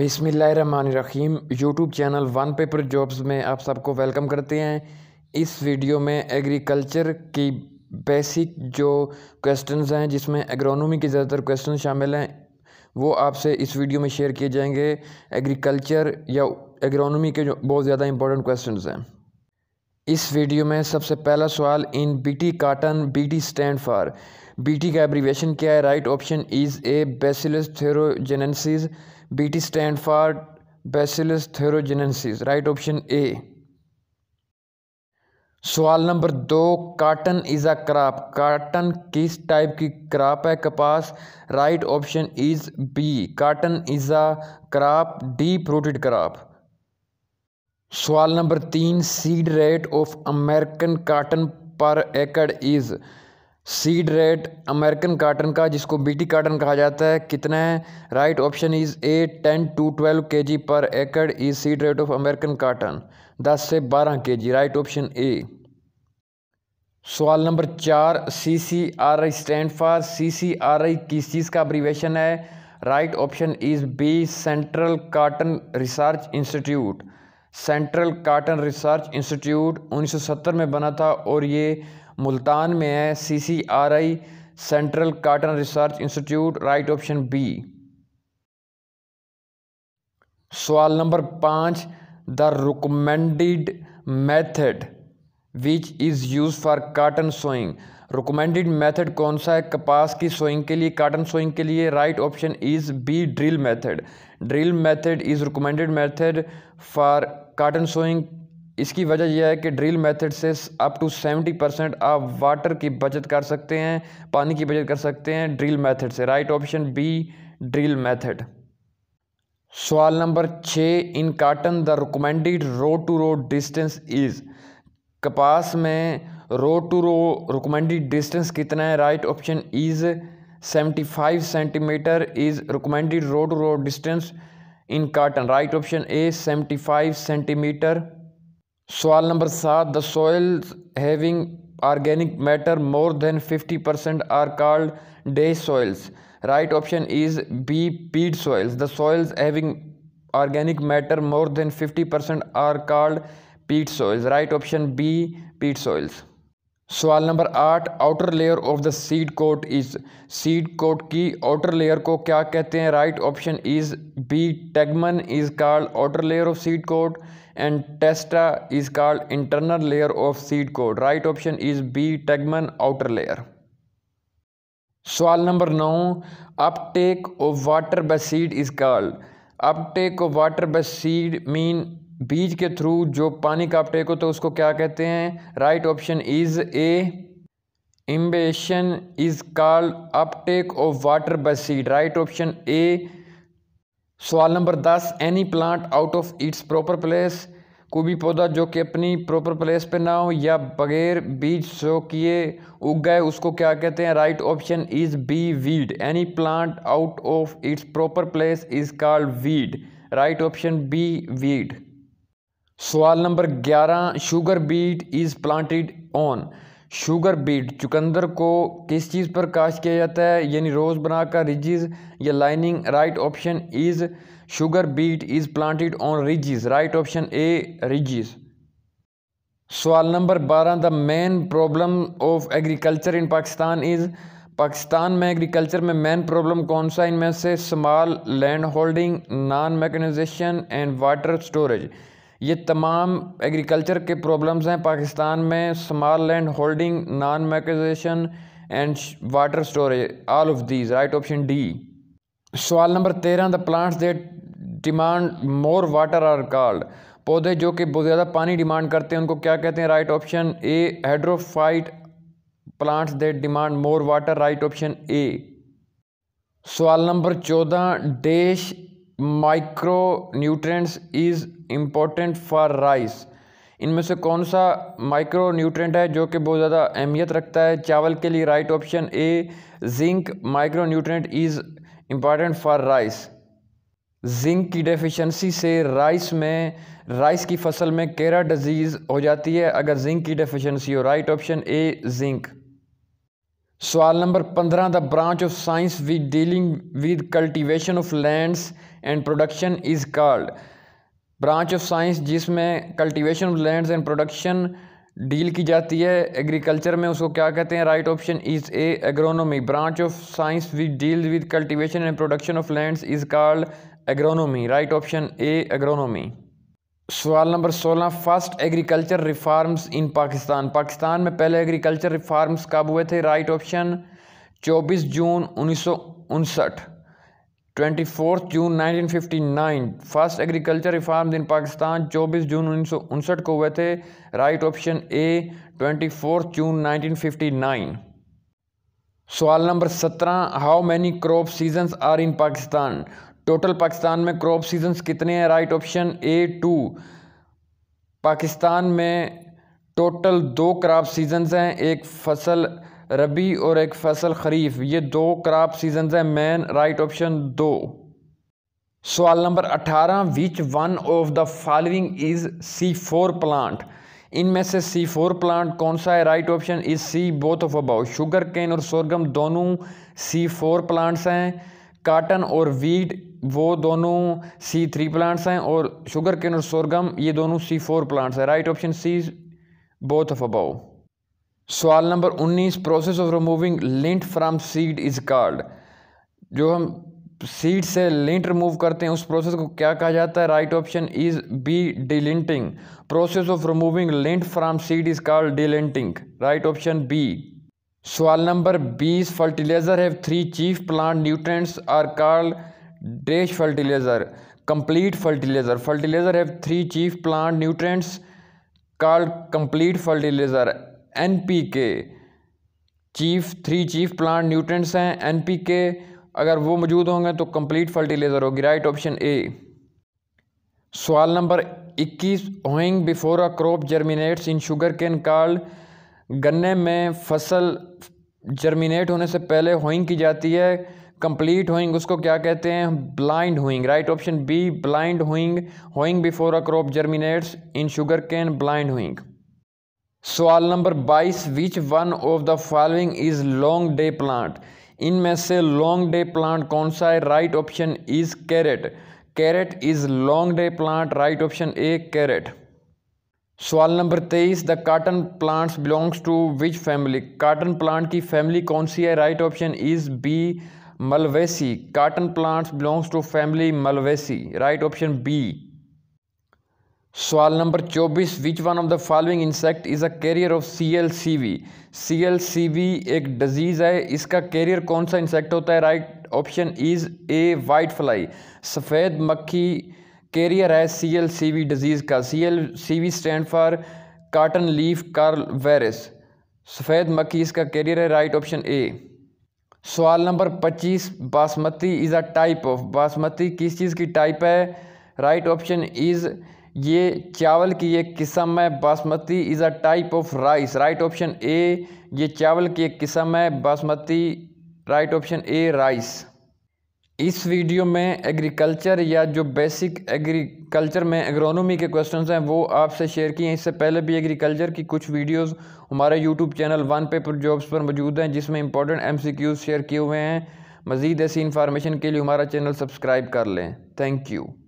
बिसमीम YouTube channel one paper jobs में आप सबको वेलकम करते हैं इस वीडियो में एग्रीकल्चर की बेसिक जो क्वेश्चंस हैं जिसमें एग्रोनॉमी के ज़्यादातर क्वेश्चन शामिल हैं वो आपसे इस वीडियो में शेयर किए जाएंगे एग्रीकल्चर या एग्रोनॉमी के जो बहुत ज़्यादा इंपॉर्टेंट क्वेश्चन हैं इस वीडियो में सबसे पहला सवाल इन BT cotton BT stand for BT का एब्रीवेशन क्या है right option is A bacillus thuringiensis BT stand for Bacillus thuringiensis. Right option A. सवाल नंबर दो cotton is a crop cotton किस टाइप की क्राप है कपास right option is B cotton is a crop deep rooted crop सवाल नंबर तीन seed rate of American cotton per एकड़ is seed rate American cotton का जिसको बीटी काटन कहा जाता है कितना है right option is A ten to twelve K G per एकड़ is seed rate of American cotton दस से बारह के जी राइट ऑप्शन ए सवाल नंबर चार C C R I stand for C C R I किस चीज़ का अब्रीवेशन है right option is B central cotton research institute central cotton research institute 1970 में बना था और ये मुल्तान में है C C R I central cotton research institute right option B सवाल नंबर पाँच the recommended method which is use for cotton sowing recommended method कौन सा है कपास की सोइंग के लिए काटन सोइंग के लिए right option is B drill method drill method is recommended method for cotton sowing इसकी वजह यह है कि ड्रिल मेथड से अप टू सेवेंटी परसेंट आप वाटर की बचत कर सकते हैं पानी की बचत कर सकते हैं ड्रिल मेथड से right option B drill method सवाल नंबर छः in cotton the recommended row to row distance is कपास में row to row recommended distance कितना है right option is seventy five centimetre is recommended row to row distance in cotton right option A seventy five centimetre सवाल number सात The soils having organic matter more than 50% are called day soils right option is b peat soils the soils having organic matter more than 50% are called peat soils right option b peat soils सवाल नंबर आठ outer layer of the seed coat is seed coat की outer layer को क्या कहते हैं right option is B tegmen is called outer layer of seed coat and testa is called internal layer of seed coat right option is B tegmen outer layer सवाल नंबर नौ uptake of water by seed is called uptake of water by seed mean बीज के through जो पानी का Uptake हो तो उसको क्या कहते हैं right option is A imbibition is called uptake of water by seed right option A सवाल नंबर दस any plant out of its proper place कोई भी पौधा जो कि अपनी प्रॉपर प्लेस पे ना हो या बगैर बीज सो किए उग गए उसको क्या कहते हैं right option is B weed any plant out of its proper place is called weed right option B weed सवाल नंबर ग्यारह sugar beet is planted on sugar beet चुकंदर को किस चीज़ पर काश किया जाता है यानी रोज़ बनाकर रिजिज या lining right option is sugar beet is planted on ridges right option A ridges सवाल नंबर बारह the main problem of agriculture in Pakistan is Pakistan में एग्रीकल्चर में मेन प्रॉब्लम कौन सा इनमें से small land holding non mechanization and water storage ये तमाम एग्रीकल्चर के प्रॉब्लम्स हैं पाकिस्तान में small land holding non mechanization and water storage all of these right option D सवाल नंबर तेरह the plants they demand more water are called पौधे जो कि बहुत ज़्यादा पानी डिमांड करते हैं उनको क्या कहते हैं right option A hydrophyte plants they demand more water right option A सवाल नंबर चौदह dash micro nutrients is important for rice इनमें से कौन सा माइक्रो न्यूट्रेंट है जो कि बहुत ज़्यादा अहमियत रखता है चावल के लिए right option A zinc micro nutrient is important for rice zinc की डेफिशिएंसी से राइस में राइस की फसल में केरा डिजीज़ हो जाती है अगर जिंक की डेफिशिएंसी हो राइट ऑप्शन ए जिंक सवाल नंबर पंद्रह the branch of science with dealing with cultivation of lands and production is called branch of science जिसमें cultivation of lands and production deal की जाती है एग्रीकल्चर में उसको क्या कहते हैं right option is A agronomy branch of science which deal with cultivation and production of lands is called agronomy right option A agronomy सवाल नंबर सोलह first agriculture reforms in Pakistan Pakistan में पहले एग्रीकल्चर रिफॉर्म्स कब हुए थे राइट ऑप्शन 24 जून उन्नीस सौ उनसठ twenty fourth June nineteen fifty nine first agriculture reform in Pakistan चौबीस जून उन्नीस सौ उनसठ को हुए थे right option A twenty fourth June nineteen fifty nine सवाल नंबर सत्रह how many crop seasons are in Pakistan total Pakistan में क्रॉप सीजन्स कितने हैं right option A two Pakistan में टोटल दो क्रॉप सीजन्स हैं एक फसल रबी और एक फसल खरीफ ये दो क्रॉप सीजन्स हैं मैन राइट ऑप्शन दो सवाल नंबर अठारह which one of the following is C four plant इनमें से सी फोर प्लांट कौन सा है right option is C both of above sugar cane और सोरगम दोनों सी फोर प्लांट्स हैं काटन और वीट वो दोनों सी थ्री प्लांट्स हैं और शुगर केन और सोरगम ये दोनों सी फोर प्लांट्स हैं right option C both of above सवाल नंबर उन्नीस process of removing lint from seed is called जो हम सीड से लिंट रिमूव करते हैं उस प्रोसेस को क्या कहा जाता है right option is B delinting process of removing lint from seed is called delinting right option B सवाल नंबर बीस fertilizer have three chief plant nutrients are called dash fertilizer complete fertilizer three chief three nutrients plant nutrients called N P K chief three chief plant nutrients हैं NPK अगर वो मौजूद होंगे तो complete fertilizer होगी राइट ऑप्शन ए सवाल नंबर 21 hoeing before a crop germinates in sugar cane called गन्ने में फसल जर्मिनेट होने से पहले होइंग की जाती है कंप्लीट हुइंग उसको क्या कहते हैं blind hoeing right option B blind hoeing hoeing before a crop germinates in sugar cane blind hoeing सवाल नंबर 22 which one of the following is long day plant इनमें से लॉन्ग डे प्लांट कौन सा है right option is carrot carrot is long day plant right option A carrot सवाल नंबर तेईस the cotton plants belongs to which family cotton plant की family कौन सी है right option is B malvaceae cotton plants belongs to family malvaceae right option B सवाल नंबर 24 which one of the following insect is a carrier of C L C V C L C V एक disease है इसका carrier कौन सा insect होता है right option is A white fly सफ़ेद मक्खी कैरियर है C L C V disease का C L C V stand for cotton leaf car virus सफ़ेद मक्खी इसका कैरियर है राइट ऑप्शन ए सवाल नंबर पच्चीस basmati is a type of basmati किस चीज़ की टाइप है राइट ऑप्शन इज़ ये चावल की एक किस्म है basmati is a type of rice right option A ये चावल की एक किस्म है basmati right option A rice इस वीडियो में एग्रीकल्चर या जो बेसिक एग्रीकल्चर में एग्रोनॉमी के क्वेश्चंस हैं वो आपसे शेयर किए हैं इससे पहले भी एग्रीकल्चर की कुछ वीडियोस हमारे YouTube channel one paper jobs पर मौजूद हैं जिसमें इंपॉर्टेंट एमसीक्यूज शेयर किए हुए हैं मज़ीद ऐसी इन्फॉर्मेशन के लिए हमारा चैनल सब्सक्राइब कर लें थैंक यू